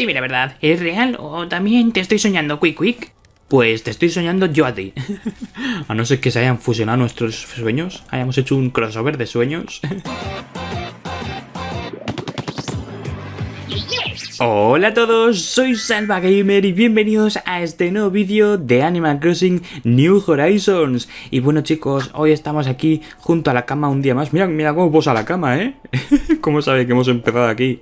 Sí, la verdad, ¿es real o también te estoy soñando, Quick Quick? Pues te estoy soñando yo a ti. a no ser que se hayan fusionado nuestros sueños, hayamos hecho un crossover de sueños. Hola a todos, soy Salva Gamer y bienvenidos a este nuevo vídeo de Animal Crossing New Horizons. Y bueno chicos, hoy estamos aquí junto a la cama un día más. Mira, mira cómo a la cama, ¿eh? ¿Cómo sabéis que hemos empezado aquí?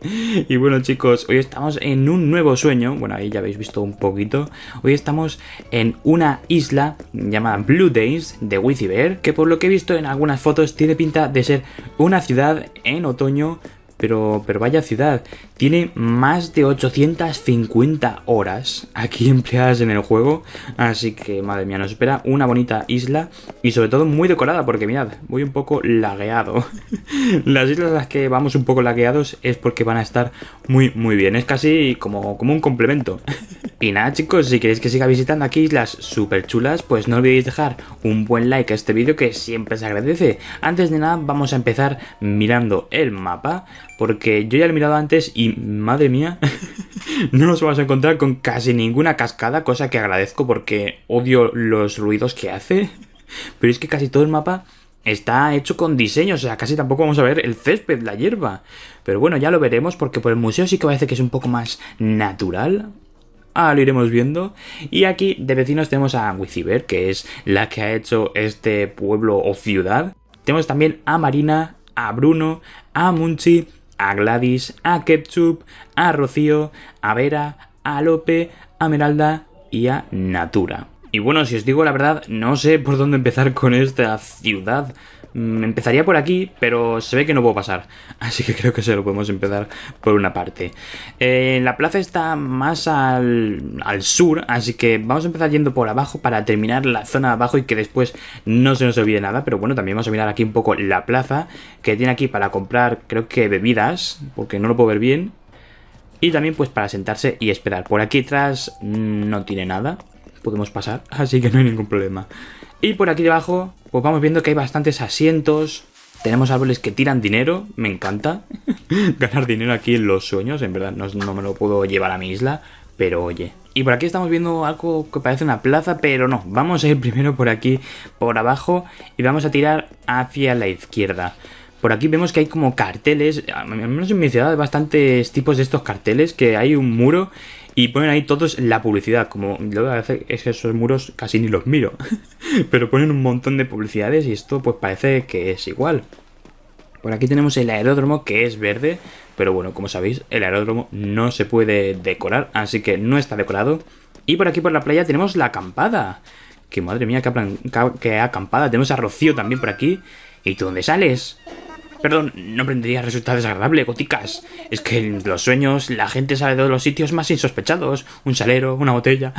Y bueno chicos, hoy estamos en un nuevo sueño. Bueno, ahí ya habéis visto un poquito. Hoy estamos en una isla llamada Blue Days de Bear, que por lo que he visto en algunas fotos tiene pinta de ser una ciudad en otoño pero, vaya ciudad, tiene más de 850 horas aquí empleadas en el juego, así que madre mía, nos espera una bonita isla y sobre todo muy decorada, porque mirad, voy un poco lagueado. las islas a las que vamos un poco lagueados es porque van a estar muy muy bien, es casi como, como un complemento. y nada chicos, si queréis que siga visitando aquí islas super chulas, pues no olvidéis dejar un buen like a este vídeo que siempre se agradece. Antes de nada vamos a empezar mirando el mapa porque yo ya lo he mirado antes y, madre mía, no nos vamos a encontrar con casi ninguna cascada, cosa que agradezco porque odio los ruidos que hace. Pero es que casi todo el mapa está hecho con diseño, o sea, casi tampoco vamos a ver el césped, la hierba. Pero bueno, ya lo veremos porque por el museo sí que parece que es un poco más natural. Ah, lo iremos viendo. Y aquí de vecinos tenemos a Wiciber, que es la que ha hecho este pueblo o ciudad. Tenemos también a Marina, a Bruno, a Munchi a Gladys, a Ketchup, a Rocío, a Vera, a Lope, a Meralda y a Natura. Y bueno, si os digo la verdad, no sé por dónde empezar con esta ciudad Mm, empezaría por aquí, pero se ve que no puedo pasar, así que creo que se lo podemos empezar por una parte. Eh, la plaza está más al, al, sur, así que vamos a empezar yendo por abajo para terminar la zona de abajo y que después no se nos olvide nada, pero bueno, también vamos a mirar aquí un poco la plaza que tiene aquí para comprar, creo que bebidas, porque no lo puedo ver bien. Y también pues para sentarse y esperar. Por aquí atrás no tiene nada, podemos pasar, así que no hay ningún problema. Y por aquí debajo pues vamos viendo que hay bastantes asientos. Tenemos árboles que tiran dinero, me encanta. Ganar dinero aquí en los sueños, en verdad no, me lo puedo llevar a mi isla, pero oye. Y por aquí estamos viendo algo que parece una plaza, pero no. Vamos a ir primero por aquí, por abajo, y vamos a tirar hacia la izquierda. Por aquí vemos que hay como carteles, al menos en mi ciudad bastantes tipos de estos carteles, que hay un muro y ponen ahí todos la publicidad. Como luego a veces esos muros casi ni los miro. Pero ponen un montón de publicidades y esto pues parece que es igual. Por aquí tenemos el aeródromo que es verde, pero bueno, como sabéis, el aeródromo no se puede decorar, así que no está decorado. Y por aquí por la playa tenemos la acampada. Que madre mía, que acampada. Tenemos a Rocío también por aquí. ¿Y tú dónde sales? Perdón, no aprendería resultados desagradable, goticas. Es que en los sueños la gente sale de los sitios más insospechados. Un salero, una botella.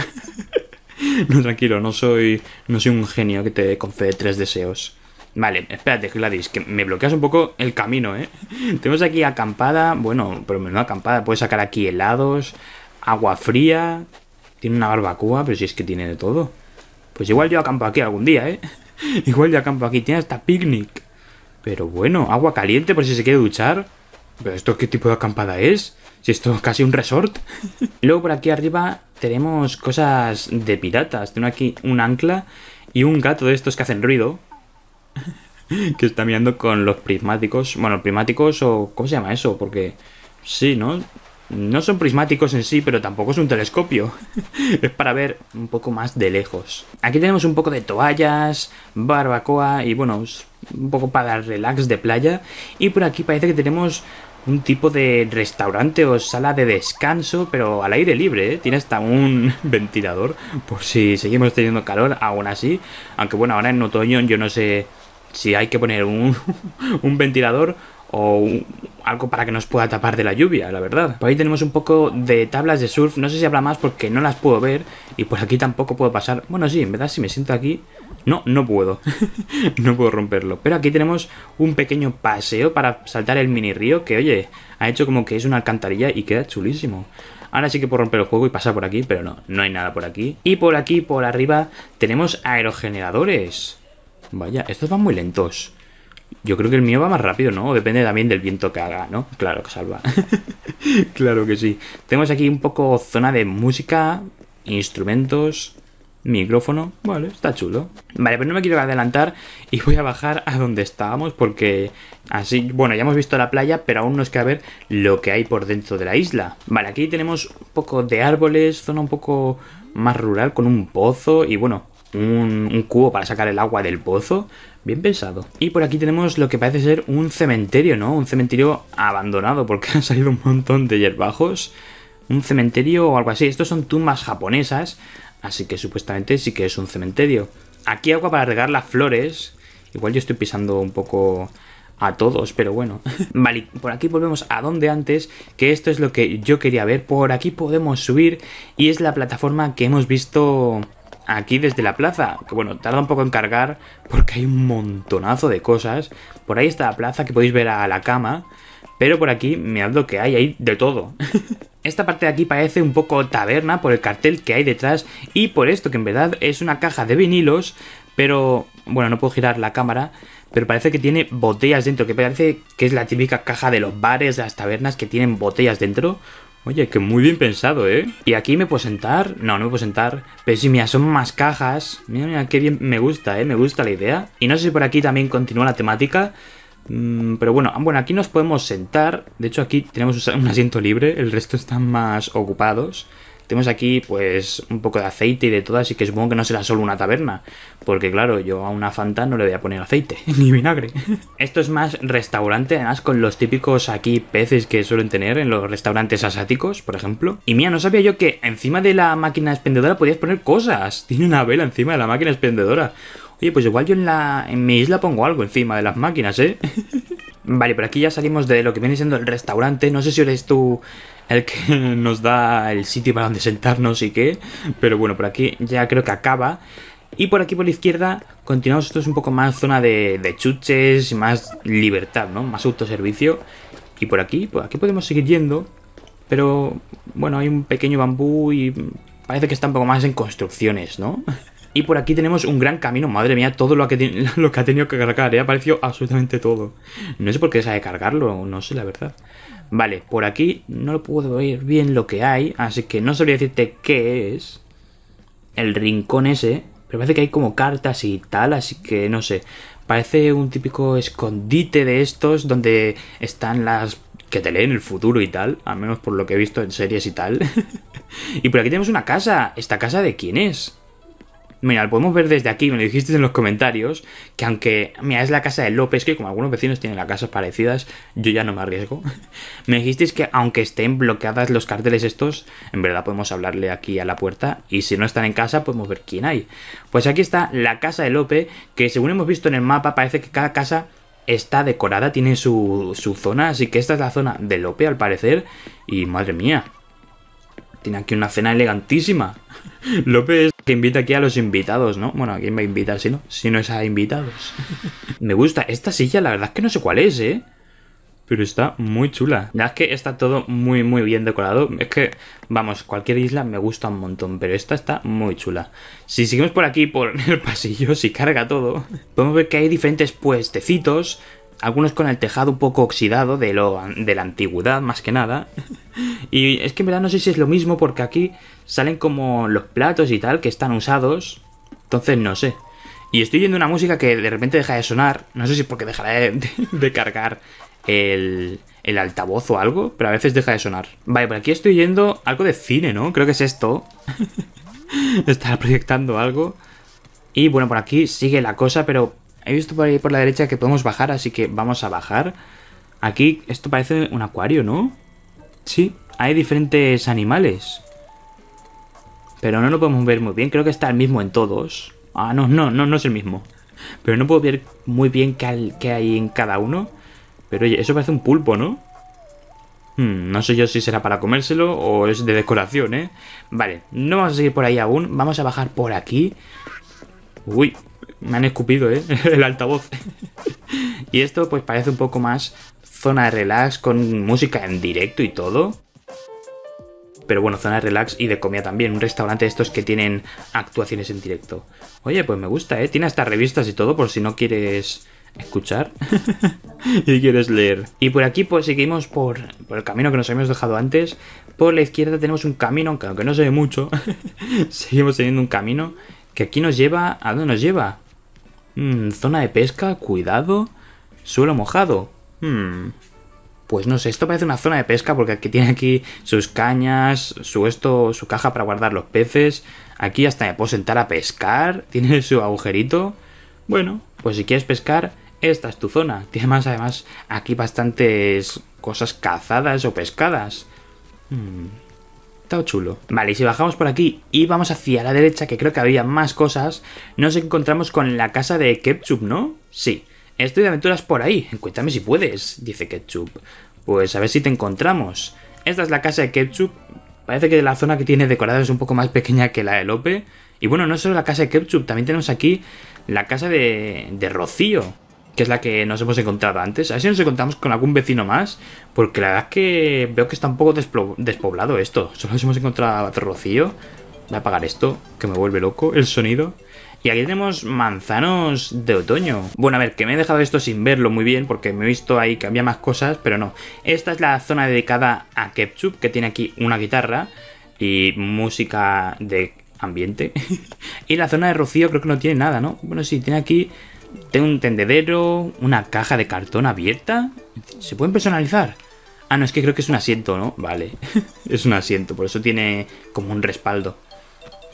no, tranquilo, no soy, no soy un genio que te concede tres deseos. Vale, espérate, Gladys, que me bloqueas un poco el camino, ¿eh? Tenemos aquí acampada, bueno, pero menos acampada. Puedes sacar aquí helados, agua fría. Tiene una barbacoa, pero si es que tiene de todo. Pues igual yo acampo aquí algún día, ¿eh? Igual yo acampo aquí. Tiene hasta picnic. Pero bueno, agua caliente por si se quiere duchar. ¿Pero esto qué tipo de acampada es? Si esto es casi un resort. Luego por aquí arriba tenemos cosas de piratas. Tengo aquí un ancla y un gato de estos que hacen ruido. que está mirando con los prismáticos. Bueno, prismáticos o... ¿Cómo se llama eso? Porque... Sí, ¿no? No son prismáticos en sí, pero tampoco es un telescopio. es para ver un poco más de lejos. Aquí tenemos un poco de toallas, barbacoa y bueno, un poco para relax de playa. Y por aquí parece que tenemos un tipo de restaurante o sala de descanso, pero al aire libre, ¿eh? tiene hasta un ventilador por si seguimos teniendo calor aún así. Aunque bueno, ahora en otoño yo no sé si hay que poner un, un ventilador o algo para que nos pueda tapar de la lluvia, la verdad. Por ahí tenemos un poco de tablas de surf, no sé si habla más porque no las puedo ver y por aquí tampoco puedo pasar. Bueno, sí, en verdad si me siento aquí... No, no puedo. no puedo romperlo. Pero aquí tenemos un pequeño paseo para saltar el mini río que, oye, ha hecho como que es una alcantarilla y queda chulísimo. Ahora sí que puedo romper el juego y pasar por aquí, pero no, no hay nada por aquí. Y por aquí, por arriba, tenemos aerogeneradores. Vaya, estos van muy lentos. Yo creo que el mío va más rápido, ¿no? Depende también del viento que haga, ¿no? Claro que salva. claro que sí. Tenemos aquí un poco zona de música, instrumentos, micrófono. Vale, está chulo. Vale, pero pues no me quiero adelantar y voy a bajar a donde estábamos porque así, bueno, ya hemos visto la playa, pero aún nos queda ver lo que hay por dentro de la isla. Vale, aquí tenemos un poco de árboles, zona un poco más rural con un pozo y bueno, un, un, cubo para sacar el agua del pozo. Bien pensado. Y por aquí tenemos lo que parece ser un cementerio, ¿no? Un cementerio abandonado porque han salido un montón de hierbajos. Un cementerio o algo así. Estos son tumbas japonesas, así que supuestamente sí que es un cementerio. Aquí agua para regar las flores. Igual yo estoy pisando un poco a todos, pero bueno. Vale, por aquí volvemos a donde antes, que esto es lo que yo quería ver. Por aquí podemos subir y es la plataforma que hemos visto aquí desde la plaza, que bueno, tarda un poco en cargar porque hay un montonazo de cosas. Por ahí está la plaza que podéis ver a la cama, pero por aquí mirad lo que hay, ahí de todo. Esta parte de aquí parece un poco taberna por el cartel que hay detrás y por esto que en verdad es una caja de vinilos, pero bueno, no puedo girar la cámara, pero parece que tiene botellas dentro, que parece que es la típica caja de los bares, las tabernas que tienen botellas dentro. Oye, que muy bien pensado, ¿eh? Y aquí me puedo sentar. No, no me puedo sentar. Pero sí, mira, son más cajas. Mira, mira, qué bien me gusta, ¿eh? Me gusta la idea. Y no sé si por aquí también continúa la temática. Mm, pero bueno, ah, bueno, aquí nos podemos sentar. De hecho, aquí tenemos un asiento libre. El resto están más ocupados. Tenemos aquí pues un poco de aceite y de todo, así que supongo que no será solo una taberna. Porque claro, yo a una Fanta no le voy a poner aceite, ni vinagre. Esto es más restaurante, además con los típicos aquí peces que suelen tener en los restaurantes asiáticos, por ejemplo. Y mía, no sabía yo que encima de la máquina expendedora podías poner cosas. Tiene una vela encima de la máquina expendedora. Oye, pues igual yo en, la, en mi isla pongo algo encima de las máquinas, ¿eh? Vale, pero aquí ya salimos de lo que viene siendo el restaurante. No sé si eres tú el que nos da el sitio para donde sentarnos y qué. Pero bueno, por aquí ya creo que acaba. Y por aquí por la izquierda continuamos, esto es un poco más zona de, chuches, más libertad, ¿no? Más autoservicio. Y por aquí, por pues aquí podemos seguir yendo. Pero bueno, hay un pequeño bambú y parece que está un poco más en construcciones, ¿no? Y por aquí tenemos un gran camino. Madre mía, todo lo que, lo que ha tenido que cargar. ¿eh? Ha aparecido absolutamente todo. No sé por qué se de cargarlo, no sé la verdad. Vale, por aquí no lo puedo ver bien lo que hay, así que no sabría decirte qué es el rincón ese, pero parece que hay como cartas y tal, así que no sé. Parece un típico escondite de estos donde están las que te leen el futuro y tal, al menos por lo que he visto en series y tal. y por aquí tenemos una casa. ¿Esta casa de quién es? Mira, lo podemos ver desde aquí, me lo dijisteis en los comentarios, que aunque, mira, es la casa de López, que como algunos vecinos tienen las casas parecidas, yo ya no me arriesgo. me dijisteis que aunque estén bloqueadas los carteles estos, en verdad podemos hablarle aquí a la puerta y si no están en casa podemos ver quién hay. Pues aquí está la casa de López, que según hemos visto en el mapa parece que cada casa está decorada, tiene su, su zona, así que esta es la zona de Lope al parecer. Y madre mía, tiene aquí una cena elegantísima. López que invita aquí a los invitados, ¿no? Bueno, ¿a quién va a invitar si no? Si no es a invitados. Me gusta. Esta silla, la verdad es que no sé cuál es, ¿eh? Pero está muy chula. La verdad es que está todo muy, muy bien decorado. Es que, vamos, cualquier isla me gusta un montón, pero esta está muy chula. Si seguimos por aquí, por el pasillo, si carga todo, podemos ver que hay diferentes puestecitos algunos con el tejado un poco oxidado de, lo, de la antigüedad más que nada. y es que en verdad no sé si es lo mismo porque aquí salen como los platos y tal que están usados. Entonces no sé. Y estoy yendo una música que de repente deja de sonar. No sé si es porque dejará de, cargar el, el, altavoz o algo, pero a veces deja de sonar. Vale, por aquí estoy yendo algo de cine, ¿no? Creo que es esto. Estará proyectando algo. Y bueno, por aquí sigue la cosa, pero He visto por ahí por la derecha que podemos bajar, así que vamos a bajar. Aquí, esto parece un acuario, ¿no? Sí, hay diferentes animales. Pero no lo podemos ver muy bien. Creo que está el mismo en todos. Ah, no, no, no, no es el mismo. Pero no puedo ver muy bien qué, hay en cada uno. Pero oye, eso parece un pulpo, ¿no? Hmm, no sé yo si será para comérselo o es de decoración, ¿eh? Vale, no vamos a seguir por ahí aún. Vamos a bajar por aquí. Uy, me han escupido, ¿eh? El altavoz. y esto pues parece un poco más zona de relax con música en directo y todo. Pero bueno, zona de relax y de comida también. Un restaurante de estos que tienen actuaciones en directo. Oye, pues me gusta, ¿eh? Tiene hasta revistas y todo por si no quieres escuchar y quieres leer. Y por aquí pues seguimos por, por, el camino que nos habíamos dejado antes. Por la izquierda tenemos un camino, aunque no se ve mucho, seguimos teniendo un camino que aquí nos lleva... ¿A dónde nos lleva? Mm, zona de pesca, cuidado. Suelo mojado. Hmm. Pues no sé, esto parece una zona de pesca porque aquí tiene aquí sus cañas, su esto, su caja para guardar los peces. Aquí hasta me puedo sentar a pescar. Tiene su agujerito. Bueno, pues si quieres pescar, esta es tu zona. Tiene más además aquí bastantes cosas cazadas o pescadas. Hmm. Está chulo. Vale, y si bajamos por aquí y vamos hacia la derecha, que creo que había más cosas, nos encontramos con la casa de Ketchup, ¿no? Sí. Estoy de aventuras por ahí. Cuéntame si puedes, dice Ketchup. Pues a ver si te encontramos. Esta es la casa de Ketchup. Parece que la zona que tiene decorada es un poco más pequeña que la de Lope. Y bueno, no solo la casa de Ketchup, también tenemos aquí la casa de, de Rocío que es la que nos hemos encontrado antes. A ver si nos encontramos con algún vecino más, porque la verdad es que veo que está un poco despoblado esto. Solo nos hemos encontrado a Rocío. Voy a apagar esto, que me vuelve loco el sonido. Y aquí tenemos manzanos de otoño. Bueno, a ver, que me he dejado esto sin verlo muy bien porque me he visto ahí que había más cosas, pero no. Esta es la zona dedicada a Kepchup que tiene aquí una guitarra y música de ambiente. y la zona de Rocío creo que no tiene nada, ¿no? Bueno, sí, tiene aquí tengo un tendedero, una caja de cartón abierta. ¿Se pueden personalizar? Ah, no, es que creo que es un asiento, ¿no? Vale, es un asiento, por eso tiene como un respaldo.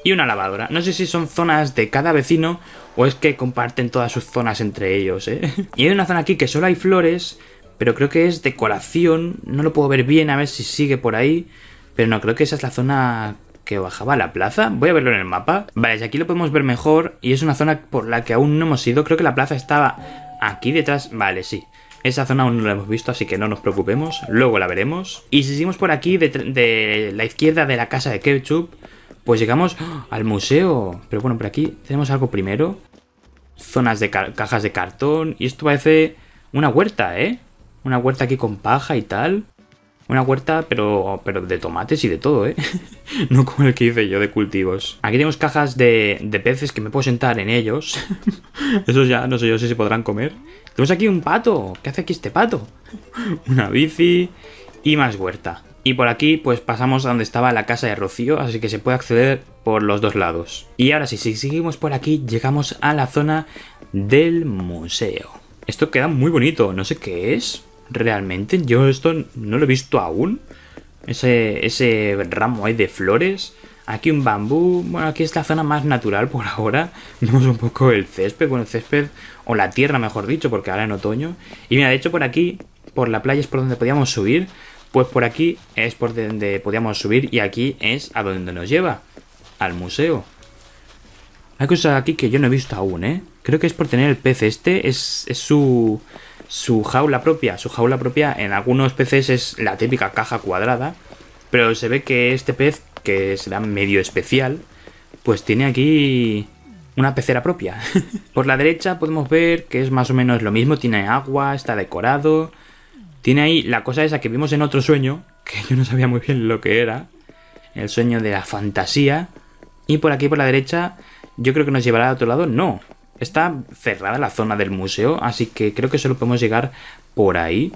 Y una lavadora. No sé si son zonas de cada vecino o es que comparten todas sus zonas entre ellos, ¿eh? y hay una zona aquí que solo hay flores, pero creo que es decoración. No lo puedo ver bien, a ver si sigue por ahí. Pero no, creo que esa es la zona que bajaba la plaza. Voy a verlo en el mapa. Vale, aquí lo podemos ver mejor y es una zona por la que aún no hemos ido. Creo que la plaza estaba aquí detrás. Vale, sí. Esa zona aún no la hemos visto, así que no nos preocupemos. Luego la veremos. Y si seguimos por aquí, de, la izquierda de la casa de Ketchup, pues llegamos ¡ah! al museo. Pero bueno, por aquí tenemos algo primero. Zonas de cajas de cartón. Y esto parece una huerta, ¿eh? Una huerta aquí con paja y tal. Una huerta, pero, pero de tomates y de todo, ¿eh? no como el que hice yo de cultivos. Aquí tenemos cajas de, de peces que me puedo sentar en ellos. Esos ya no sé yo si se podrán comer. Tenemos aquí un pato. ¿Qué hace aquí este pato? Una bici y más huerta. Y por aquí pues pasamos a donde estaba la casa de Rocío, así que se puede acceder por los dos lados. Y ahora sí, si seguimos por aquí, llegamos a la zona del museo. Esto queda muy bonito, no sé qué es realmente. Yo esto no lo he visto aún. Ese, ese ramo ahí de flores. Aquí un bambú. Bueno, aquí es la zona más natural por ahora. Vemos un poco el césped. Bueno, el césped o la tierra, mejor dicho, porque ahora en otoño. Y mira, de hecho por aquí, por la playa es por donde podíamos subir. Pues por aquí es por donde podíamos subir y aquí es a donde nos lleva. Al museo. Hay cosas aquí que yo no he visto aún, ¿eh? Creo que es por tener el pez este. es su su jaula propia. Su jaula propia en algunos peces es la típica caja cuadrada, pero se ve que este pez, que será medio especial, pues tiene aquí una pecera propia. Por la derecha podemos ver que es más o menos lo mismo, tiene agua, está decorado, tiene ahí la cosa esa que vimos en otro sueño, que yo no sabía muy bien lo que era, el sueño de la fantasía. Y por aquí, por la derecha, yo creo que nos llevará a otro lado, no, Está cerrada la zona del museo, así que creo que solo podemos llegar por ahí.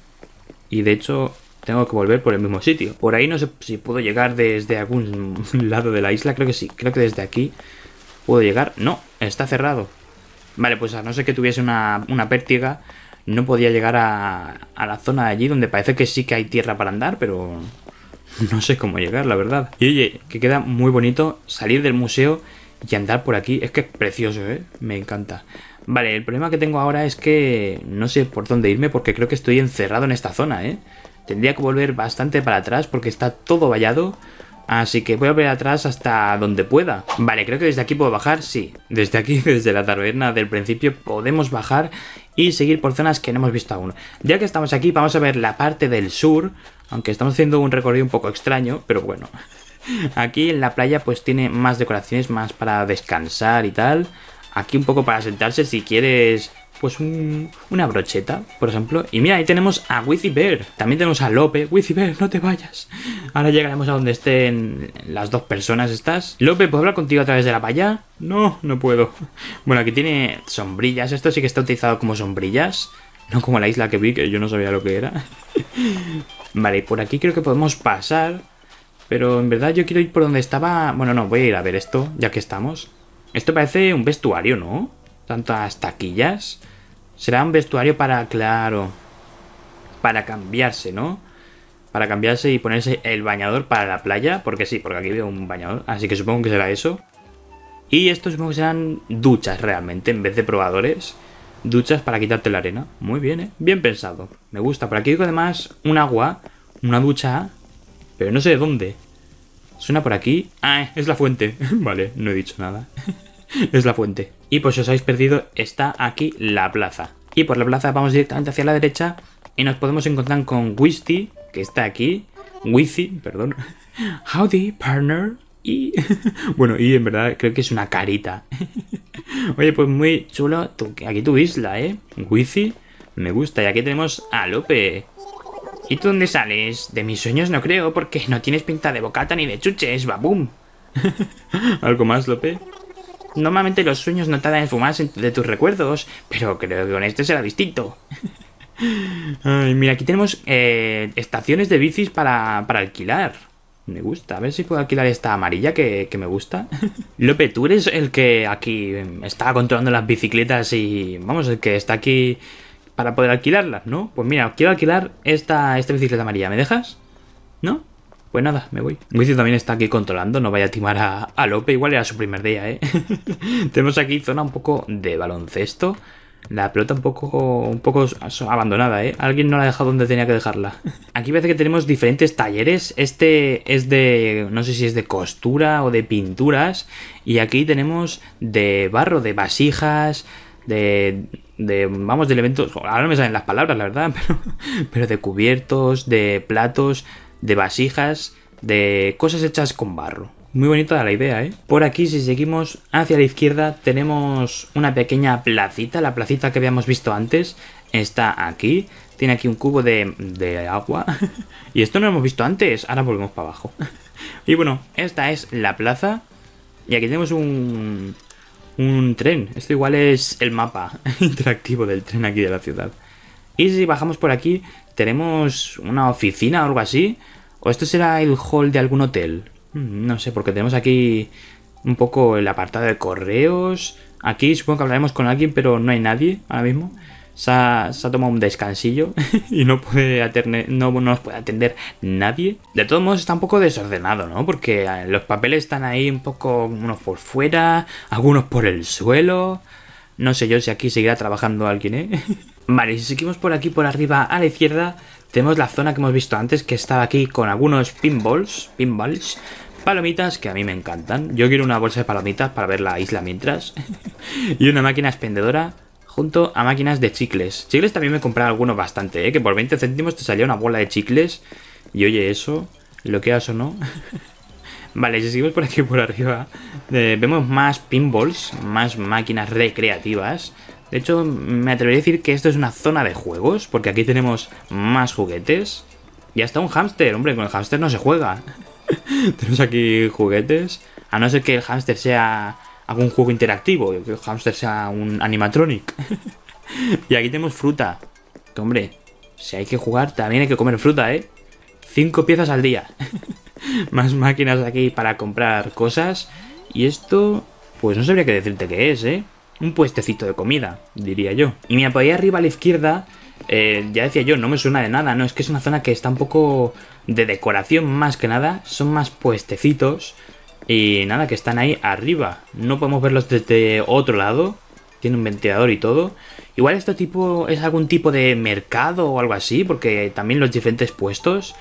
Y de hecho, tengo que volver por el mismo sitio. Por ahí no sé si puedo llegar desde algún lado de la isla. Creo que sí. Creo que desde aquí puedo llegar. No, está cerrado. Vale, pues a no ser que tuviese una, pértiga, no podía llegar a, a la zona de allí donde parece que sí que hay tierra para andar, pero no sé cómo llegar, la verdad. Y oye, que queda muy bonito salir del museo y andar por aquí, es que es precioso, ¿eh? Me encanta. Vale, el problema que tengo ahora es que no sé por dónde irme porque creo que estoy encerrado en esta zona, ¿eh? Tendría que volver bastante para atrás porque está todo vallado. Así que voy a volver atrás hasta donde pueda. Vale, creo que desde aquí puedo bajar, sí. Desde aquí, desde la taberna del principio, podemos bajar y seguir por zonas que no hemos visto aún. Ya que estamos aquí, vamos a ver la parte del sur, aunque estamos haciendo un recorrido un poco extraño, pero bueno. Aquí en la playa pues tiene más decoraciones, más para descansar y tal. Aquí un poco para sentarse si quieres pues una brocheta, por ejemplo. Y mira, ahí tenemos a Wizzy Bear. También tenemos a Lope. Wizzy Bear, no te vayas. Ahora llegaremos a donde estén las dos personas estas. Lope, ¿puedo hablar contigo a través de la playa? No, no puedo. Bueno, aquí tiene sombrillas. Esto sí que está utilizado como sombrillas. No como la isla que vi, que yo no sabía lo que era. vale, por aquí creo que podemos pasar. Pero en verdad yo quiero ir por donde estaba... Bueno, no, voy a ir a ver esto, ya que estamos. Esto parece un vestuario, ¿no? Tantas taquillas. Será un vestuario para, claro... Para cambiarse, ¿no? Para cambiarse y ponerse el bañador para la playa. Porque sí, porque aquí veo un bañador. Así que supongo que será eso. Y estos supongo que serán duchas realmente, en vez de probadores. Duchas para quitarte la arena. Muy bien, ¿eh? Bien pensado. Me gusta. Por aquí digo además un agua, una ducha pero no sé de dónde. ¿Suena por aquí? Ah, es la fuente. vale, no he dicho nada. es la fuente. Y pues si os habéis perdido, está aquí la plaza. Y por la plaza vamos directamente hacia la derecha y nos podemos encontrar con Wisty, que está aquí. Wizzy, perdón. Howdy, partner. Y bueno, y en verdad creo que es una carita. Oye, pues muy chulo. Aquí tu isla, ¿eh? Wizzy. me gusta. Y aquí tenemos a Lope. ¿Y tú dónde sales? De mis sueños no creo, porque no tienes pinta de bocata ni de chuches, babum. ¿Algo más, Lope? Normalmente los sueños no tardan en fumarse de tus recuerdos, pero creo que con este será distinto. mira, aquí tenemos eh, estaciones de bicis para, alquilar. Me gusta, a ver si puedo alquilar esta amarilla que, que me gusta. Lope, tú eres el que aquí está controlando las bicicletas y, vamos, el que está aquí para poder alquilarla, ¿no? Pues mira, quiero alquilar esta, esta bicicleta amarilla, ¿me dejas? ¿No? Pues nada, me voy. Luisio también está aquí controlando, no vaya a timar a, a Lope, igual era su primer día, ¿eh? Tenemos aquí zona un poco de baloncesto. La pelota un poco, un poco abandonada, ¿eh? Alguien no la ha dejado donde tenía que dejarla. Aquí parece que tenemos diferentes talleres. Este es de, no sé si es de costura o de pinturas. Y aquí tenemos de barro, de vasijas, de de vamos, de elementos, ahora no me salen las palabras, la verdad, pero, de cubiertos, de platos, de vasijas, de cosas hechas con barro. Muy bonita la idea, ¿eh? Por aquí, si seguimos hacia la izquierda, tenemos una pequeña placita, la placita que habíamos visto antes, está aquí, tiene aquí un cubo de, de agua, y esto no lo hemos visto antes, ahora volvemos para abajo. Y bueno, esta es la plaza, y aquí tenemos un, un tren. Esto igual es el mapa interactivo del tren aquí de la ciudad. Y si bajamos por aquí, tenemos una oficina o algo así. O esto será el hall de algún hotel. Mm, no sé, porque tenemos aquí un poco el apartado de correos. Aquí supongo que hablaremos con alguien, pero no hay nadie ahora mismo se ha, tomado un descansillo y no puede, atender, no, no nos puede atender nadie. De todos modos está un poco desordenado, ¿no? Porque eh, los papeles están ahí un poco, unos por fuera, algunos por el suelo. No sé yo si aquí seguirá trabajando alguien, ¿eh? Vale, si seguimos por aquí, por arriba, a la izquierda, tenemos la zona que hemos visto antes, que estaba aquí con algunos pinballs, pinballs, palomitas que a mí me encantan. Yo quiero una bolsa de palomitas para ver la isla mientras. y una máquina expendedora junto a máquinas de chicles. Chicles también me compré algunos bastante, ¿eh? que por 20 céntimos te salía una bola de chicles. Y oye, eso, lo que o no. vale, si seguimos por aquí por arriba, eh, vemos más pinballs, más máquinas recreativas. De hecho, me atrevería a decir que esto es una zona de juegos, porque aquí tenemos más juguetes. Y hasta un hámster, hombre, con el hámster no se juega. tenemos aquí juguetes. A no ser que el hámster sea hago un juego interactivo, que el hamster sea un animatronic. y aquí tenemos fruta. Que hombre, si hay que jugar, también hay que comer fruta, ¿eh? Cinco piezas al día. Más máquinas aquí para comprar cosas. Y esto, pues no sabría qué decirte qué es, ¿eh? Un puestecito de comida, diría yo. Y me ahí arriba a la izquierda eh, ya decía yo, no me suena de nada, ¿no? Es que es una zona que está un poco de decoración más que nada, son más puestecitos y nada, que están ahí arriba. No podemos verlos desde otro lado. Tiene un ventilador y todo. Igual este tipo es algún tipo de mercado o algo así, porque también los diferentes puestos.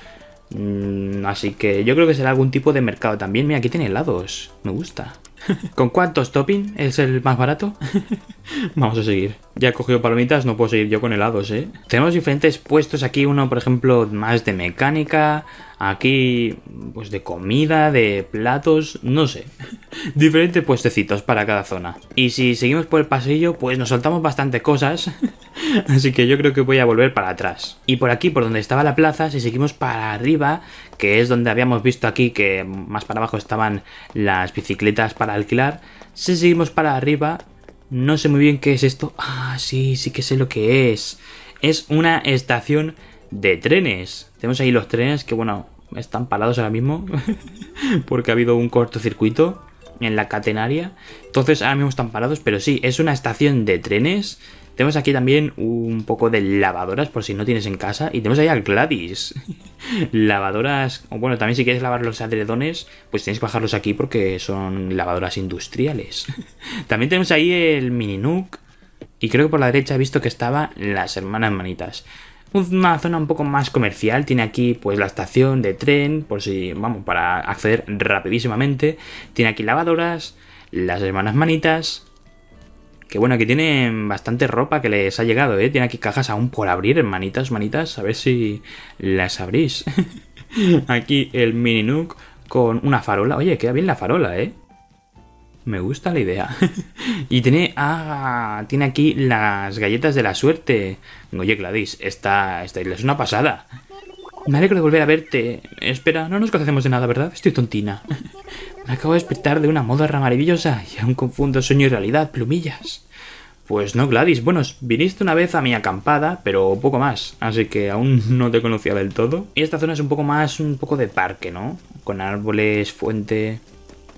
Mm, así que yo creo que será algún tipo de mercado también. Mira, aquí tiene helados. Me gusta. ¿Con cuántos topping es el más barato? Vamos a seguir. Ya he cogido palomitas, no puedo seguir yo con helados, ¿eh? Tenemos diferentes puestos aquí, uno por ejemplo más de mecánica, aquí pues de comida, de platos, no sé. diferentes puestecitos para cada zona. Y si seguimos por el pasillo, pues nos saltamos bastante cosas. Así que yo creo que voy a volver para atrás. Y por aquí, por donde estaba la plaza, si seguimos para arriba, que es donde habíamos visto aquí que más para abajo estaban las bicicletas para alquilar, si seguimos para arriba, no sé muy bien qué es esto. Ah, sí, sí que sé lo que es. Es una estación de trenes. Tenemos ahí los trenes que, bueno, están parados ahora mismo. porque ha habido un cortocircuito en la catenaria. Entonces ahora mismo están parados, pero sí, es una estación de trenes tenemos aquí también un poco de lavadoras por si no tienes en casa. Y tenemos ahí al Gladys. lavadoras, bueno, también si quieres lavar los adredones, pues tienes que bajarlos aquí porque son lavadoras industriales. también tenemos ahí el mini nook Y creo que por la derecha he visto que estaba las hermanas manitas una zona un poco más comercial. Tiene aquí pues la estación de tren, por si vamos, para acceder rapidísimamente. Tiene aquí lavadoras, las hermanas manitas, que bueno, aquí tienen bastante ropa que les ha llegado, ¿eh? tiene aquí cajas aún por abrir, hermanitas, manitas. A ver si las abrís. aquí el mini nook con una farola. Oye, queda bien la farola, ¿eh? Me gusta la idea. y tiene. Ah, tiene aquí las galletas de la suerte. Oye, Gladys, esta, esta isla es una pasada. Me alegro de volver a verte. Espera, no nos conocemos de nada, ¿verdad? Estoy tontina. acabo de despertar de una moda maravillosa y aún confundo sueño y realidad, plumillas. Pues no, Gladys. Bueno, viniste una vez a mi acampada, pero poco más. Así que aún no te conocía del todo. Y esta zona es un poco más, un poco de parque, ¿no? Con árboles, fuente...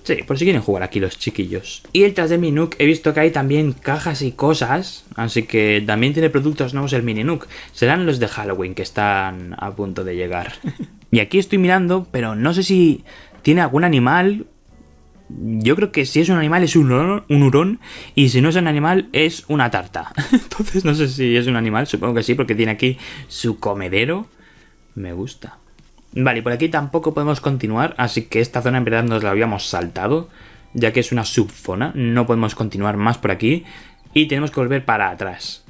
Sí, por si quieren jugar aquí los chiquillos. Y detrás de mi Nook he visto que hay también cajas y cosas, así que también tiene productos nuevos el mini Nook. Serán los de Halloween que están a punto de llegar. y aquí estoy mirando, pero no sé si tiene algún animal yo creo que si es un animal es un hurón, y si no es un animal es una tarta. Entonces no sé si es un animal, supongo que sí, porque tiene aquí su comedero. Me gusta. Vale, por aquí tampoco podemos continuar, así que esta zona en verdad nos la habíamos saltado, ya que es una subzona, no podemos continuar más por aquí y tenemos que volver para atrás.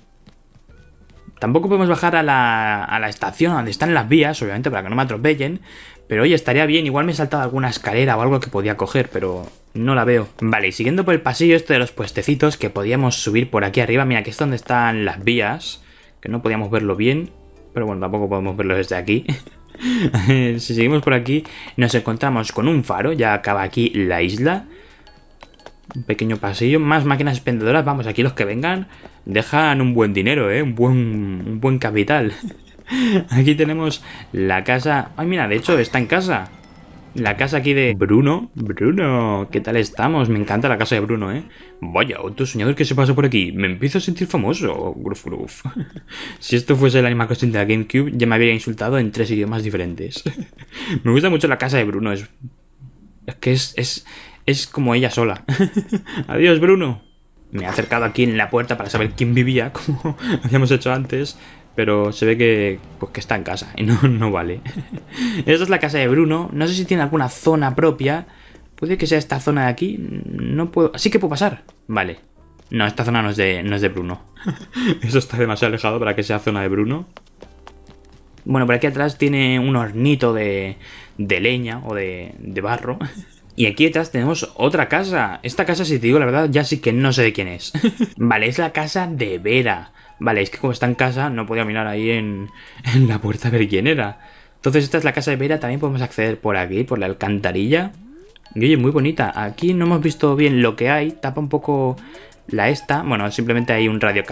Tampoco podemos bajar a a la estación donde están las vías, obviamente, para que no me atropellen, pero oye, estaría bien, igual me he saltado alguna escalera o algo que podía coger, pero no la veo. Vale, y siguiendo por el pasillo este de los puestecitos que podíamos subir por aquí arriba. Mira, que es donde están las vías, que no podíamos verlo bien, pero bueno, tampoco podemos verlo desde aquí. si seguimos por aquí, nos encontramos con un faro, ya acaba aquí la isla. Un pequeño pasillo, más máquinas expendedoras, vamos, aquí los que vengan dejan un buen dinero, ¿eh? un, buen, un buen capital. Aquí tenemos la casa... Ay, mira, de hecho está en casa. La casa aquí de Bruno. Bruno, ¿qué tal estamos? Me encanta la casa de Bruno, ¿eh? Vaya, otro soñador que se pasó por aquí. Me empiezo a sentir famoso. Gruf, gruf. si esto fuese el misma cuestión de la GameCube, ya me habría insultado en tres idiomas diferentes. me gusta mucho la casa de Bruno. Es, que es, es, es como ella sola. Adiós, Bruno. Me he acercado aquí en la puerta para saber quién vivía, como habíamos hecho antes. Pero se ve pues, que, está en casa y no, vale. Esa es la casa de Bruno. No sé si tiene alguna zona propia. Puede que sea esta zona de aquí. No puedo... así que puedo pasar. Vale. No, esta zona no es de, Bruno. Eso está demasiado alejado para que sea zona de Bruno. Bueno, por aquí atrás tiene un hornito de, de leña o de, de barro. Y aquí detrás tenemos otra casa. Esta casa, si te digo la verdad, ya sí que no sé de quién es. vale, es la casa de Vera. Vale, es que como está en casa, no podía mirar ahí en, en la puerta a ver quién era. Entonces esta es la casa de Vera, también podemos acceder por aquí, por la alcantarilla. Y oye, muy bonita. Aquí no hemos visto bien lo que hay, tapa un poco la esta. Bueno, simplemente hay un radio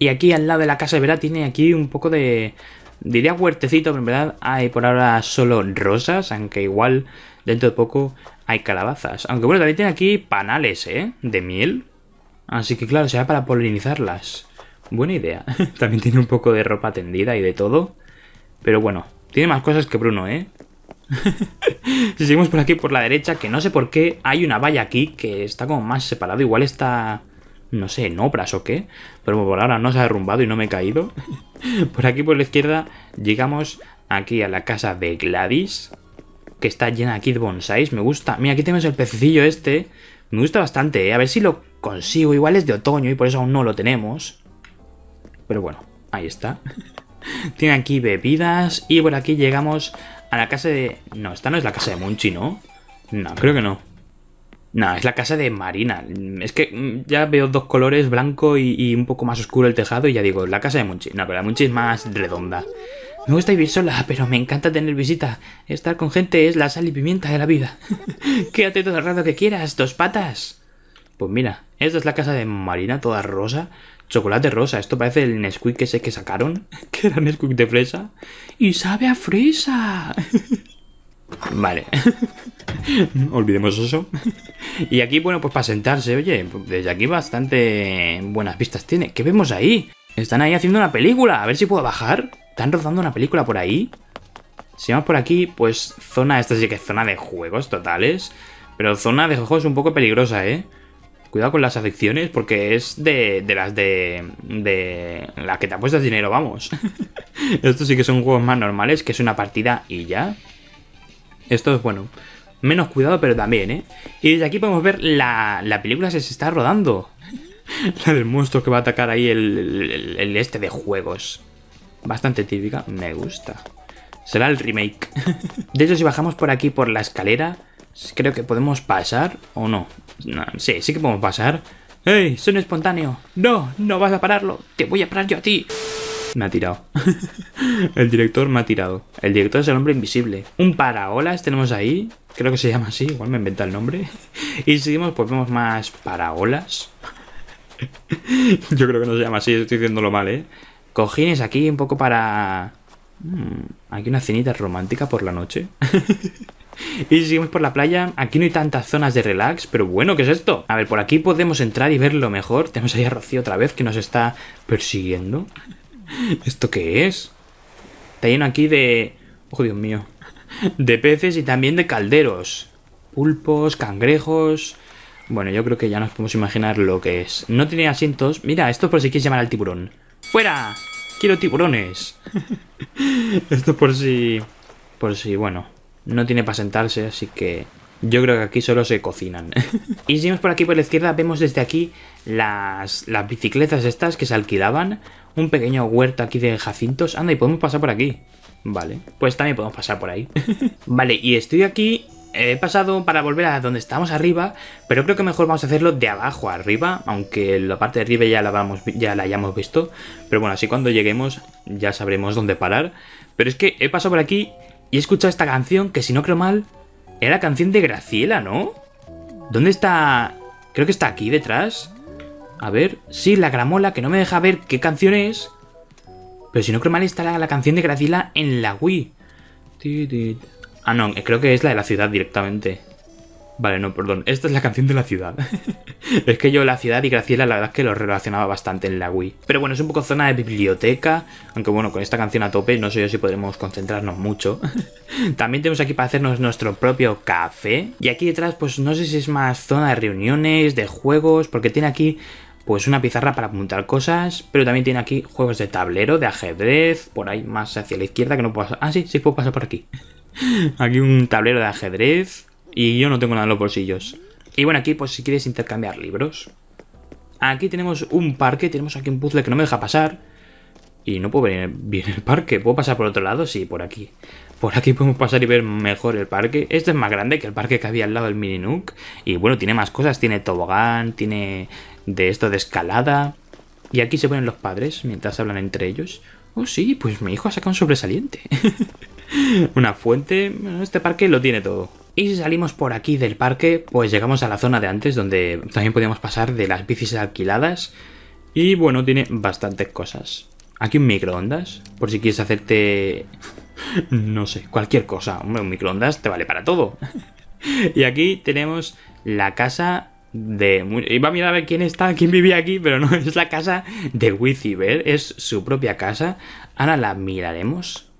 Y aquí al lado de la casa de Vera tiene aquí un poco de... Diría huertecito, pero en verdad hay por ahora solo rosas, aunque igual dentro de poco hay calabazas. Aunque bueno, también tiene aquí panales, ¿eh? De miel. Así que claro, será para polinizarlas. Buena idea. También tiene un poco de ropa tendida y de todo. Pero bueno, tiene más cosas que Bruno, ¿eh? si seguimos por aquí, por la derecha, que no sé por qué hay una valla aquí que está como más separado. Igual está, no sé, en obras o qué. Pero por ahora no se ha derrumbado y no me he caído. por aquí, por la izquierda, llegamos aquí a la casa de Gladys. Que está llena aquí de bonsáis. Me gusta. Mira, aquí tenemos el pececillo este. Me gusta bastante, ¿eh? A ver si lo consigo. Igual es de otoño y por eso aún no lo tenemos. Pero bueno, ahí está. Tiene aquí bebidas y por aquí llegamos a la casa de... No, esta no es la casa de Munchi, ¿no? No, creo que no. No, es la casa de Marina. Es que mm, ya veo dos colores, blanco y, un poco más oscuro el tejado y ya digo, la casa de Munchi. No, pero la Munchi es más redonda. Me gusta vivir sola, pero me encanta tener visita. Estar con gente es la sal y pimienta de la vida. Quédate todo el rato que quieras, dos patas. Pues mira, esta es la casa de Marina, toda rosa. Chocolate rosa, esto parece el Nesquik ese que sacaron, que era Nesquik de fresa. Y sabe a fresa. Vale. Olvidemos eso. y aquí, bueno, pues para sentarse, oye, desde aquí bastante buenas vistas tiene. ¿Qué vemos ahí? Están ahí haciendo una película. A ver si puedo bajar. Están rozando una película por ahí. Si vamos por aquí, pues zona, esta sí que es zona de juegos totales. Pero zona de juegos un poco peligrosa, ¿eh? Cuidado con las adicciones porque es de, las de, de que te apuestas dinero, vamos. Estos sí que son juegos más normales, que es una partida y ya. Esto es bueno. Menos cuidado, pero también, ¿eh? Y desde aquí podemos ver la, película se, está rodando. la del monstruo que va a atacar ahí el, el, el este de juegos. Bastante típica, me gusta. Será el remake. de hecho, si bajamos por aquí por la escalera, Creo que podemos pasar o no. sí, sí que podemos pasar. ¡Ey! Son espontáneo. No, no vas a pararlo. Te voy a parar yo a ti. Me ha tirado. el director me ha tirado. El director es el hombre invisible. Un paraolas tenemos ahí. Creo que se llama así. Igual me inventa el nombre. y seguimos, pues vemos más paraolas. yo creo que no se llama así. Estoy diciéndolo mal, ¿eh? Cojines aquí un poco para... Mm, aquí una cenita romántica por la noche. Y seguimos por la playa, aquí no hay tantas zonas de relax, pero bueno, ¿qué es esto? A ver, por aquí podemos entrar y verlo mejor. Tenemos ahí a Rocío otra vez que nos está persiguiendo. ¿Esto qué es? Está lleno aquí de... Oh, Dios mío. De peces y también de calderos. Pulpos, cangrejos... Bueno, yo creo que ya nos podemos imaginar lo que es. No tiene asientos. Mira, esto por si quieres llamar al tiburón. ¡Fuera! ¡Quiero tiburones! esto por si... Por si, bueno, no tiene para sentarse, así que yo creo que aquí solo se cocinan. y si vemos por aquí por la izquierda, vemos desde aquí las, bicicletas estas que se alquilaban. Un pequeño huerto aquí de jacintos. Anda, y podemos pasar por aquí. Vale, pues también podemos pasar por ahí. vale, y estoy aquí he pasado para volver a donde estamos arriba, pero creo que mejor vamos a hacerlo de abajo a arriba, aunque la parte de arriba ya la, vamos, ya la hayamos visto. Pero bueno, así cuando lleguemos ya sabremos dónde parar. Pero es que he pasado por aquí y he escuchado esta canción que, si no creo mal, era la canción de Graciela, ¿no? ¿Dónde está...? Creo que está aquí detrás. A ver... Sí, la gramola, que no me deja ver qué canción es. Pero si no creo mal, está la, canción de Graciela en la Wii. Ah, no, creo que es la de la ciudad directamente. Vale, no, perdón. Esta es la canción de la ciudad. es que yo la ciudad y Graciela la verdad es que lo relacionaba bastante en la Wii. Pero bueno, es un poco zona de biblioteca. Aunque bueno, con esta canción a tope no sé yo si podremos concentrarnos mucho. También tenemos aquí para hacernos nuestro propio café. Y aquí detrás pues no sé si es más zona de reuniones, de juegos, porque tiene aquí pues una pizarra para apuntar cosas, pero también tiene aquí juegos de tablero, de ajedrez, por ahí más hacia la izquierda que no puedo pasar. Ah, sí, sí puedo pasar por aquí. Aquí un tablero de ajedrez, y yo no tengo nada en los bolsillos. Y bueno, aquí pues si quieres intercambiar libros. Aquí tenemos un parque, tenemos aquí un puzzle que no me deja pasar. Y no puedo ver bien el parque. ¿Puedo pasar por otro lado? Sí, por aquí. Por aquí podemos pasar y ver mejor el parque. Este es más grande que el parque que había al lado del mini Y bueno, tiene más cosas. Tiene tobogán, tiene de esto de escalada. Y aquí se ponen los padres mientras hablan entre ellos. Oh, sí, pues mi hijo ha sacado un sobresaliente. Una fuente. Este parque lo tiene todo. Y si salimos por aquí del parque, pues llegamos a la zona de antes, donde también podíamos pasar de las bicis alquiladas. Y bueno, tiene bastantes cosas. Aquí un microondas, por si quieres hacerte... no sé, cualquier cosa. Hombre, un microondas te vale para todo. y aquí tenemos la casa de... Iba a mirar a ver quién está, quién vivía aquí, pero no, es la casa de Withyber, es su propia casa. Ahora la miraremos.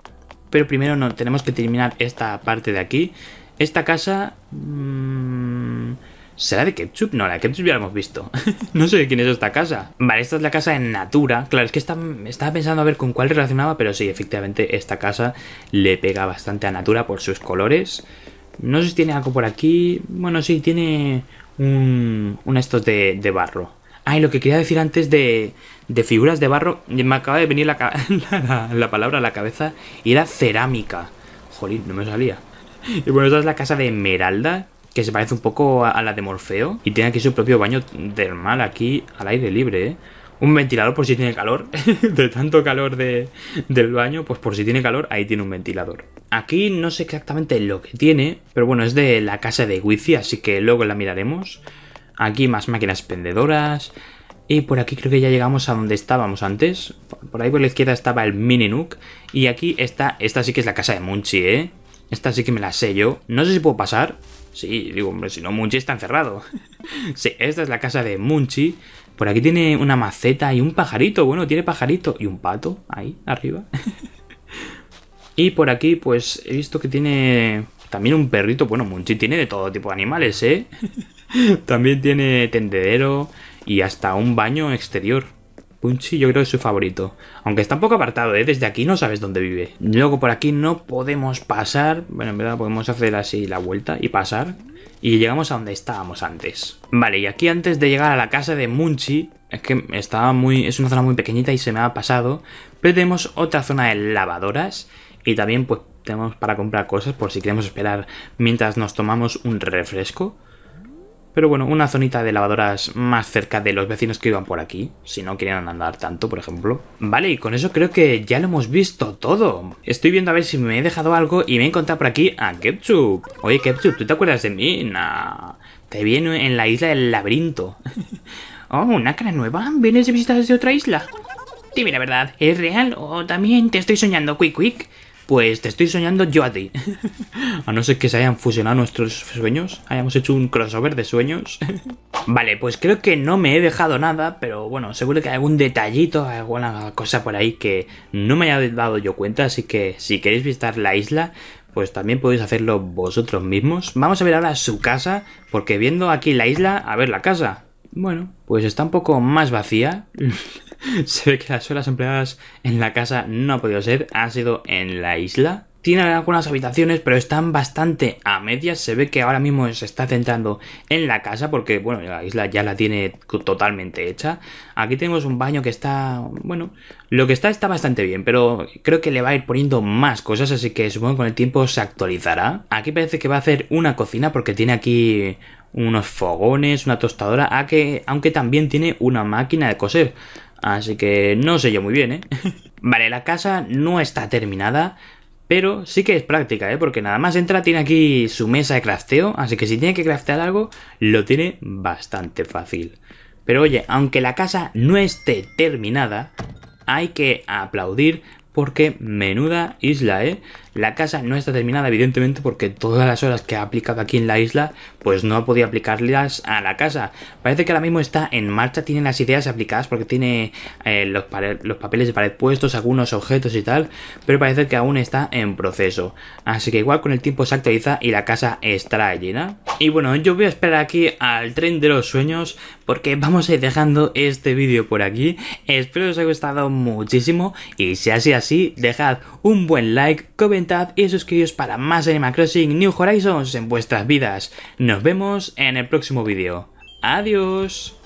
Pero primero no, tenemos que terminar esta parte de aquí. Esta casa... Mm, ¿Será de Ketchup? No, la de Ketchup ya la hemos visto. no sé de quién es esta casa. Vale, esta es la casa en Natura. Claro, es que estaba pensando a ver con cuál relacionaba, pero sí, efectivamente, esta casa le pega bastante a Natura por sus colores. No sé si tiene algo por aquí. Bueno, sí, tiene un, un estos de, barro. Ah, lo que quería decir antes de, de figuras de barro, me acaba de venir la, la palabra a la cabeza y era cerámica. Jolín, no me salía. y bueno, esta es la casa de Esmeralda, que se parece un poco a, la de Morfeo. Y tiene aquí su propio baño termal, aquí al aire libre, ¿eh? Un ventilador por si tiene calor, de tanto calor del baño, pues por si tiene calor, ahí tiene un ventilador. Aquí no sé exactamente lo que tiene, pero bueno, es de la casa de Wifi, así que luego la miraremos. Aquí más máquinas pendedoras, y por aquí creo que ya llegamos a donde estábamos antes. Por ahí por la izquierda estaba el mini Nook. Y aquí está, esta sí que es la casa de Munchi, ¿eh? Esta sí que me la sé yo. No sé si puedo pasar. Sí, digo, hombre, si no, Munchi está encerrado. sí, esta es la casa de Munchi. Por aquí tiene una maceta y un pajarito. Bueno, tiene pajarito y un pato ahí arriba. y por aquí, pues, he visto que tiene también un perrito. Bueno, Munchi tiene de todo tipo de animales, ¿eh? también tiene tendedero y hasta un baño exterior. Punchy yo creo que es su favorito. Aunque está un poco apartado, ¿eh? Desde aquí no sabes dónde vive. Luego por aquí no podemos pasar. Bueno, en verdad podemos hacer así la vuelta y pasar. Y llegamos a donde estábamos antes. Vale, y aquí antes de llegar a la casa de Munchi, es que estaba muy. Es una zona muy pequeñita y se me ha pasado. Pero tenemos otra zona de lavadoras. Y también, pues, tenemos para comprar cosas por si queremos esperar mientras nos tomamos un refresco. Pero bueno, una zonita de lavadoras más cerca de los vecinos que iban por aquí, si no querían andar tanto, por ejemplo. Vale, y con eso creo que ya lo hemos visto todo. Estoy viendo a ver si me he dejado algo y me he encontrado por aquí a Kepchup. Oye, Kepchup, ¿tú te acuerdas de mí? Nah, te vi en la isla del laberinto. oh, una cara nueva, ¿vienes de visitas de otra isla? Dime la verdad, ¿es real o también te estoy soñando, Quick Quick? Pues te estoy soñando yo a ti. a no ser que se hayan fusionado nuestros sueños, hayamos hecho un crossover de sueños. vale, pues creo que no me he dejado nada, pero bueno, seguro que hay algún detallito, alguna cosa por ahí que no me haya dado yo cuenta, así que si queréis visitar la isla, pues también podéis hacerlo vosotros mismos. Vamos a ver ahora su casa, porque viendo aquí la isla, a ver la casa. Bueno, pues está un poco más vacía. Se ve que las suelas empleadas en la casa no ha podido ser, ha sido en la isla. Tiene algunas habitaciones, pero están bastante a medias. Se ve que ahora mismo se está centrando en la casa, porque, bueno, la isla ya la tiene totalmente hecha. Aquí tenemos un baño que está, bueno, lo que está está bastante bien, pero creo que le va a ir poniendo más cosas, así que supongo que con el tiempo se actualizará. Aquí parece que va a hacer una cocina, porque tiene aquí unos fogones, una tostadora, a que, aunque también tiene una máquina de coser. Así que no sé yo muy bien, ¿eh? vale, la casa no está terminada, pero sí que es práctica, ¿eh? Porque nada más entra, tiene aquí su mesa de crafteo, así que si tiene que craftear algo, lo tiene bastante fácil. Pero oye, aunque la casa no esté terminada, hay que aplaudir porque menuda isla, ¿eh? La casa no está terminada, evidentemente, porque todas las horas que ha aplicado aquí en la isla, pues no ha podido aplicarlas a la casa. Parece que ahora mismo está en marcha, tiene las ideas aplicadas porque tiene eh, los, los papeles de pared puestos, algunos objetos y tal, pero parece que aún está en proceso. Así que igual con el tiempo se actualiza y la casa estará llena. Y bueno, yo voy a esperar aquí al tren de los sueños porque vamos a ir dejando este vídeo por aquí. Espero que os haya gustado muchísimo y si así así, dejad un buen like, comentad y suscribiros para más Animal Crossing New Horizons en vuestras vidas. Nos vemos en el próximo vídeo. Adiós.